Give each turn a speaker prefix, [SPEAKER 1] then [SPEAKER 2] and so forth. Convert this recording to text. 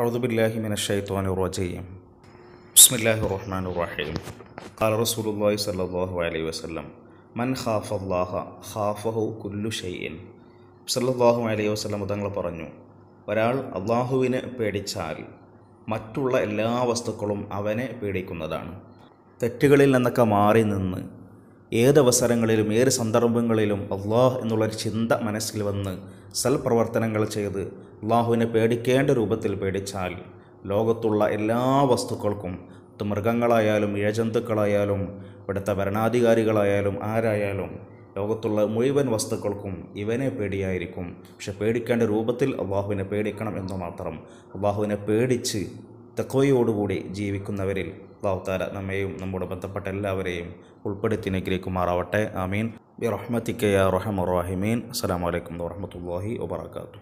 [SPEAKER 1] അഴുദുബില്ലാഹി മിനഷൈത്തോൻ റോജയും ബിസ്മില്ലാഹി റഹ്മാൻ റഹീം ഖാല റസൂലുള്ളാഹി സല്ലല്ലാഹു അലൈഹി വസല്ലം മൻ ഖാഫ അല്ലാഹ ഖാഫഹു കുല്ലു ഷൈഇൻ സല്ലല്ലാഹു അലൈഹി വസല്ലം തങ്ങൾ പറഞ്ഞു ഒരാൾ അള്ളാഹുവിനെ പേടിച്ചാൽ മറ്റുള്ള എല്ലാ വസ്തുക്കളും അവനെ പേടിക്കുന്നതാണ് തെറ്റുകളിൽ നിന്നൊക്കെ മാറി നിന്ന് ഏതവസരങ്ങളിലും ഏത് സന്ദർഭങ്ങളിലും അള്ളാഹ് എന്നുള്ളൊരു ചിന്ത മനസ്സിൽ വന്ന് സൽപ്രവർത്തനങ്ങൾ ചെയ്ത് അള്ളാഹുവിനെ പേടിക്കേണ്ട രൂപത്തിൽ പേടിച്ചാൽ ലോകത്തുള്ള എല്ലാ വസ്തുക്കൾക്കും അത് മൃഗങ്ങളായാലും ഇഴജന്തുക്കളായാലും ഇവിടുത്തെ ഭരണാധികാരികളായാലും ആരായാലും ലോകത്തുള്ള മുഴുവൻ വസ്തുക്കൾക്കും ഇവനെ പേടിയായിരിക്കും പക്ഷെ പേടിക്കേണ്ട രൂപത്തിൽ അള്ളാഹുവിനെ പേടിക്കണം എന്ന് മാത്രം അള്ളാഹുവിനെ പേടിച്ച് തക്കോയോടുകൂടി ജീവിക്കുന്നവരിൽ വാവത്താര നമ്മെയും നമ്മുടെ ബന്ധപ്പെട്ട എല്ലാവരെയും ഉൾപ്പെടുത്തി അനുഗ്രഹിക്കുമാറാവട്ടെ ആമീൻ ബി റഹ്മത്തിക്കയ റഹമുറാഹിമീൻ അസ്സാം വലൈക്കും വാഹമത്തല്ലാഹി വാബർക്കാത്തു